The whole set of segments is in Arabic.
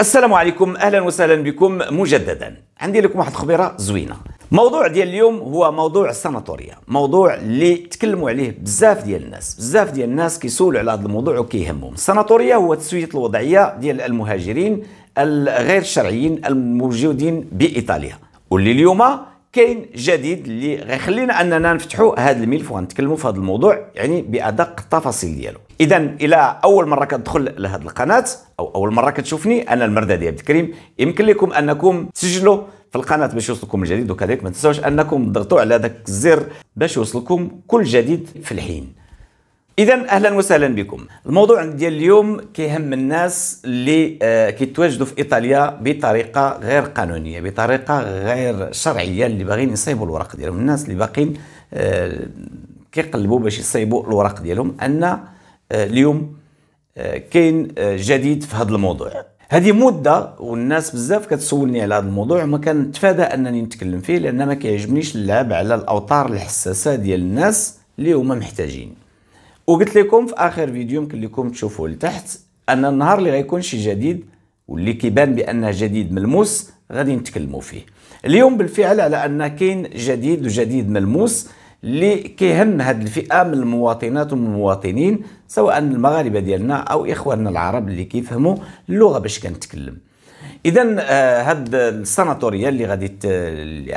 السلام عليكم اهلا وسهلا بكم مجددا عندي لكم واحد خبيره زوينه موضوع ديال اليوم هو موضوع السناتوريا موضوع اللي تكلموا عليه بزاف ديال الناس بزاف ديال الناس كيسولوا على هذا الموضوع وكيهمهم السناتوريا هو تسويه الوضعيه ديال المهاجرين الغير شرعيين الموجودين بايطاليا واللي اليوم كاين جديد اللي غيخلينا اننا نفتحوا هذا الملف ونتكلموا في هذا الموضوع يعني بادق التفاصيل ديالو اذا الى اول مره كتدخل لهذه القناه او اول مره كتشوفني انا المردادي عبد الكريم يمكن لكم انكم تسجلوا في القناه باش يوصلكم الجديد وكذلك ما تنساوش انكم تضغطوا على ذاك الزر باش يوصلكم كل جديد في الحين اذا اهلا وسهلا بكم الموضوع ديال اليوم كيهم الناس اللي آه، كيتواجدوا في ايطاليا بطريقه غير قانونيه بطريقه غير شرعيه اللي باغيين يصيبوا الورق ديالهم الناس اللي باقين آه، كيقلبوا باش يصيبوا الورق ديالهم ان آه، اليوم آه، كاين آه، جديد في هذا الموضوع هذه مده والناس بزاف كتسولني على هذا الموضوع وما كنتفادى انني نتكلم فيه لان ما كيعجبنيش نلعب على الاوتار الحساسه ديال الناس اللي هما محتاجين وقلت لكم في اخر فيديو يمكن لكم تشوفوه لتحت ان النهار اللي غيكون شي جديد واللي كيبان بانه جديد ملموس غادي نتكلموا فيه اليوم بالفعل على ان كاين جديد وجديد ملموس اللي كيهم هاد الفئه من المواطنات ومن المواطنين سواء المغاربه ديالنا او اخواننا العرب اللي كيفهموا اللغه باش كنتكلم اذا آه، هاد السناتوريه اللي غادي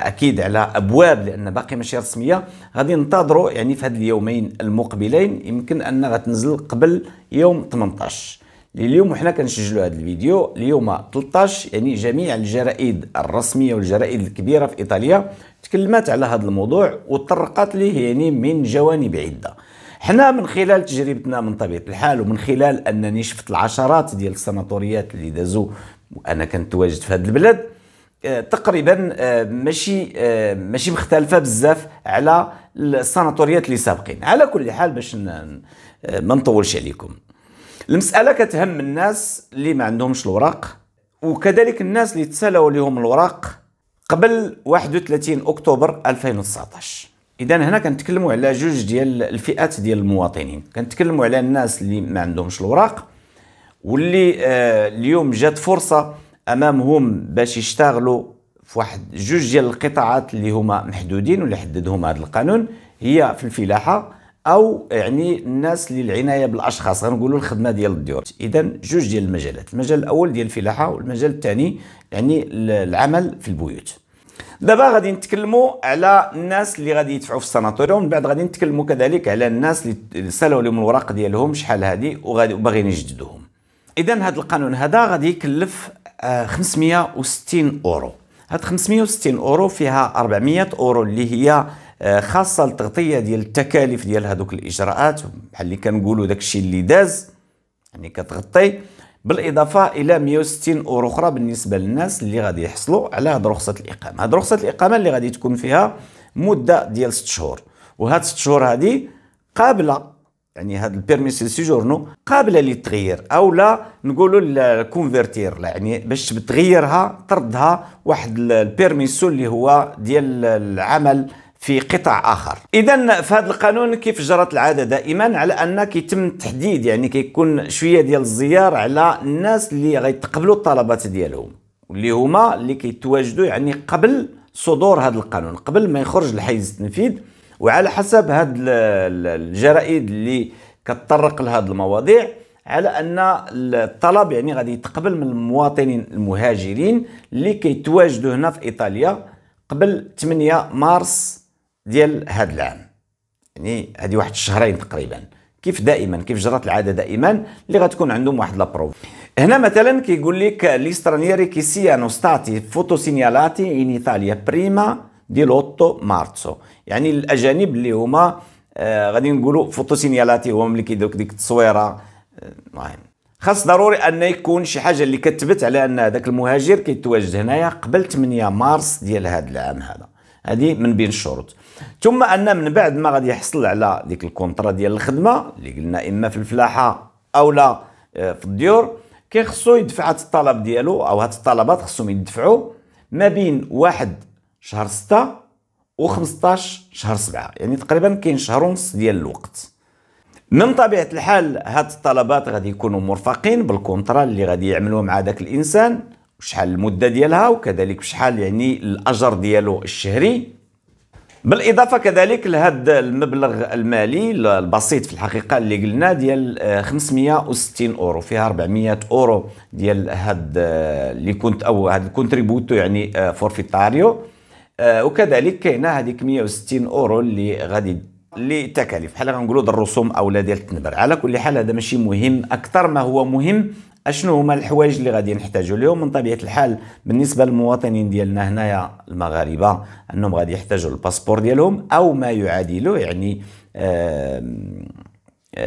اكيد على ابواب لان باقي ماشي رسميه غادي ننتظروا يعني في هاد اليومين المقبلين يمكن ان غتنزل قبل يوم 18 اليوم وحنا كنسجلوا هذا الفيديو اليوم 13 يعني جميع الجرائد الرسميه والجرائد الكبيره في ايطاليا تكلمات على هذا الموضوع وطرقت ليه يعني من جوانب عده حنا من خلال تجربتنا من طبيعه الحال ومن خلال انني شفت العشرات ديال السناتوريات اللي دازوا وانا كنت واجد في هذا البلد آه، تقريبا آه، ماشي آه، ماشي مختلفه بزاف على السناتوريات اللي سابقين على كل حال باش ما نطولش عليكم المساله كتهم الناس اللي ما عندهمش الوراق وكذلك الناس اللي تسالوا لهم الوراق قبل 31 اكتوبر 2019 اذا هنا كنتكلموا على جوج ديال الفئات ديال المواطنين كنتكلموا على الناس اللي ما عندهمش الوراق واللي آه اليوم جات فرصه امامهم باش يشتغلوا في واحد جوج ديال القطاعات اللي هما محدودين واللي حددهم هذا القانون هي في الفلاحه او يعني الناس للعنايه بالاشخاص غنقولوا الخدمه ديال الديور اذا جوج ديال المجالات المجال الاول ديال الفلاحه والمجال الثاني يعني العمل في البيوت دابا غادي نتكلموا على الناس اللي غادي يدفعوا في السناتوريوم ومن بعد غادي نتكلموا كذلك على الناس اللي سالوا لهم الوراق ديالهم شحال هذه وباغيين يجددوهم اذا هذا القانون هذا غادي يكلف 560 آه، اورو هاد 560 اورو فيها 400 اورو اللي هي آه، خاصه التغطيه ديال التكاليف ديال هذوك الاجراءات بحال اللي كنقولوا داك الشيء اللي داز يعني كتغطي بالاضافه الى 160 اورو اخرى بالنسبه للناس اللي غادي يحصلوا على هاد رخصه الاقامه هاد رخصه الاقامه اللي غادي تكون فيها مده ديال 6 شهور وهاد 6 شهور هادي قابله يعني هاد البيرميسي سيجورنو قابله للتغيير او لا نقولوا الكونفيرتير يعني باش تغيرها تردها واحد البيرميسو اللي هو ديال العمل في قطاع اخر اذا في هذا القانون كيف جرت العاده دائما على ان كيتم التحديد يعني كيكون شويه ديال الزيار على الناس اللي غيتقبلوا الطلبات ديالهم واللي هما اللي كيتواجدوا يعني قبل صدور هذا القانون قبل ما يخرج الحيز التنفيذ وعلى حسب هاد الجرائد اللي كتطرق لهاد المواضيع على ان الطلب يعني غادي يتقبل من المواطنين المهاجرين اللي كيتواجدوا هنا في ايطاليا قبل 8 مارس ديال هذا العام يعني هذه واحد الشهرين تقريبا كيف دائما كيف جرات العاده دائما اللي غتكون عندهم واحد لابروف هنا مثلا كيقول لك لي كي سيانو ستاتي فوتو سينيالاتي ان ايطاليا بريما دي لوتو مارسو يعني الاجانب اللي هما آه غادي نقولوا فوتو سينيالاتي هما اللي كيديروا ديك التصويره المهم خاص ضروري ان يكون شي حاجه اللي كتبت على ان هذاك المهاجر كيتواجد هنايا قبل 8 مارس ديال هذا العام هذا هذه من بين الشروط ثم ان من بعد ما غادي يحصل على ديك الكونطرا ديال الخدمه اللي قلنا اما في الفلاحه او لا آه، في الديور كيخصو يدفع هاد الطلب ديالو او هاد الطلبات خصهم يدفعوا ما بين واحد شهر ستة و15 شهر سبعة يعني تقريبا كاين شهر ونص ديال الوقت من طبيعه الحال هاد الطلبات غادي يكونوا مرفقين بالكونترا اللي غادي يعملوه مع داك الانسان وشحال المده ديالها وكذلك بشحال يعني الاجر ديالو الشهري بالاضافه كذلك لهذا المبلغ المالي البسيط في الحقيقه اللي قلنا ديال 560 آه، اورو فيها 400 اورو ديال هاد آه، اللي كنت او هاد الكونتريبوتو يعني فورفيتاريو آه، وكذلك كاينه هذيك 160 اورو اللي غادي اللي تكاليف بحال غنقولوا الرسوم اولا ديال التنبر على كل حال هذا ماشي مهم اكثر ما هو مهم اشنو هما الحوايج اللي غادي نحتاجو اليوم من طبيعه الحال بالنسبه للمواطنين ديالنا هنايا المغاربه انهم غادي يحتاجوا الباسبور ديالهم او ما يعادله يعني آه،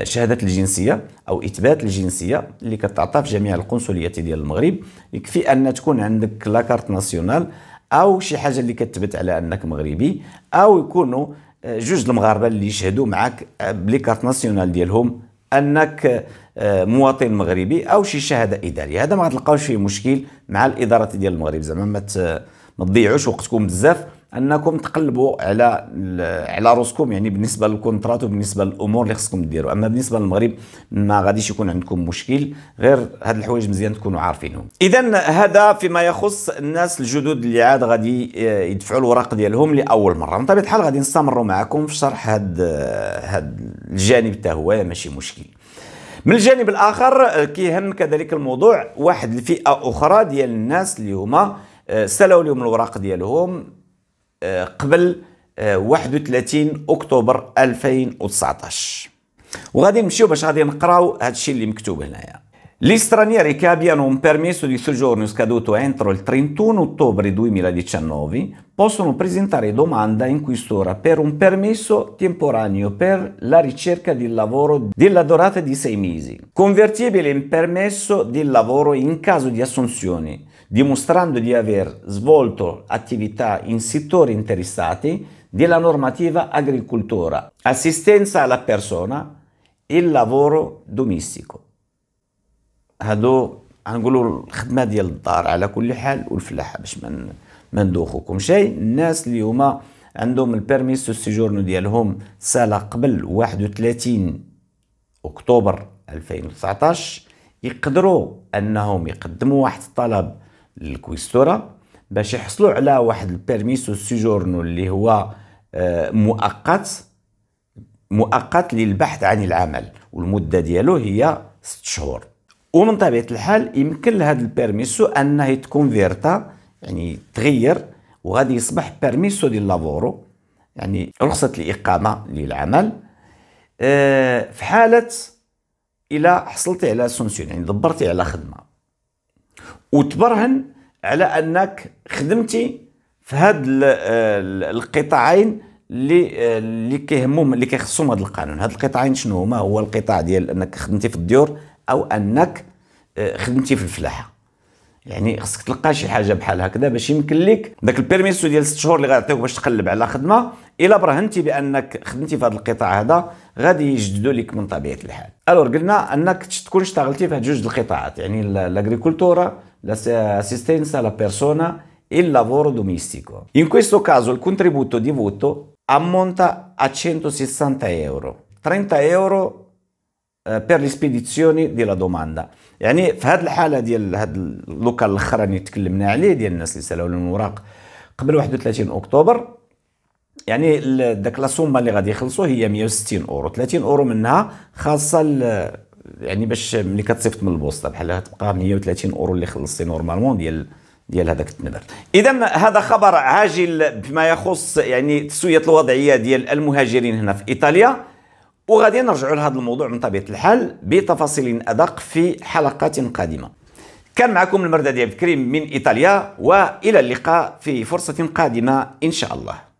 شهادة الجنسية أو إثبات الجنسية اللي كتعطى في جميع القنصليات ديال المغرب يكفي أن تكون عندك لاكارت ناسيونال أو شي حاجة اللي كتبت على أنك مغربي أو يكونوا آه، جوج المغاربة اللي يشهدوا معك آه، بلي كارت ناسيونال ديالهم انك آه، مواطن مغربي او شي شهاده اداريه هذا ما غتلقاوش فيه مشكل مع الادارات ديال المغرب زعما ما تضيعوش وقتكم بزاف انكم تقلبوا على على راسكم يعني بالنسبه للكونترات وبالنسبه للامور اللي خصكم ديروا اما بالنسبه للمغرب ما غاديش يكون عندكم مشكل غير هاد الحوايج مزيان تكونوا عارفينهم اذا هذا فيما يخص الناس الجدد اللي عاد غادي آه، يدفعوا الوراق ديالهم لاول مره من طبيعه الحال غادي نستمروا معكم في شرح هاد آه، هاد الجانب حتى هو ماشي مشكل من الجانب الاخر آه، كيهم كذلك الموضوع واحد الفئه اخرى ديال الناس اللي هما سلوا لهم الوراق ديالهم قبل 31 اكتوبر 2019 وغادي نمشيو باش غادي نقراو هادشي اللي مكتوب هنايا Gli stranieri che abbiano un permesso di soggiorno scaduto entro il 31 ottobre 2019 possono presentare domanda in quest'ora per un permesso temporaneo per la ricerca di lavoro della durata di sei mesi, convertibile in permesso di lavoro in caso di assunzione dimostrando di aver svolto attività in settori interessati della normativa agricoltura, assistenza alla persona e lavoro domestico. هادو غنقولوا الخدمه ديال الدار على كل حال والفلاحه باش ما ما ندوخوكم شيء الناس اللي هما عندهم البيرميس السيجورنو ديالهم سالة قبل 31 اكتوبر 2019 يقدروا انهم يقدموا واحد الطلب للكويستورا باش يحصلوا على واحد البيرميسو سيجورنو اللي هو آه، مؤقت مؤقت للبحث عن العمل والمده ديالو هي 6 شهور ومن طبيعه الحال يمكن لهذا البيرميسو انه يتكونفيرتا يعني تغير وغادي يصبح بيرميسو دي لافورو يعني رخصه الاقامه للعمل آه، في حاله الى حصلتي على سونسيون يعني دبرتي على خدمه وتبرهن على انك خدمتي في هاد القطاعين اللي اللي كيهمهم اللي كيخصهم هذا القانون هاد القطاعين شنو هما هو القطاع ديال انك خدمتي في الديور او انك آه، خدمتي في الفلاحه يعني خصك تلقى شي حاجه بحال هكذا باش يمكن لك داك البيرميسو ديال 6 شهور اللي غيعطيوك باش تقلب على خدمه الا برهنتي بانك خدمتي في هذا القطاع هذا غادي يجددوا لك من طبيعه الحال الو قلنا انك تكون اشتغلتي في جوج القطاعات يعني لاغريكولتورا l'assistenza alla persona e il lavoro domestico. In questo caso il contributo di voto ammonta a 160 euro, 30 euro per le spedizioni della domanda يعني في هذه الحاله ديال هذا اللوكال الاخراني اللي تكلمنا عليه ديال الناس اللي سالوا الوراق قبل 31 اكتوبر يعني داك لا سومه اللي غادي يخلصوا هي 160 اورو 30 اورو منها خاصه يعني باش ملي كتصيفط من البوسطه بحال تبقى 130 اورو اللي خلصتي نورمالمون ديال ديال هذاك التنبر اذا هذا خبر عاجل بما يخص يعني تسويه الوضعيه ديال المهاجرين هنا في ايطاليا وغادي نرجعوا لهذا الموضوع من طبيعه الحال بتفاصيل ادق في حلقات قادمه كان معكم المرداد عبد الكريم من ايطاليا والى اللقاء في فرصه قادمه ان شاء الله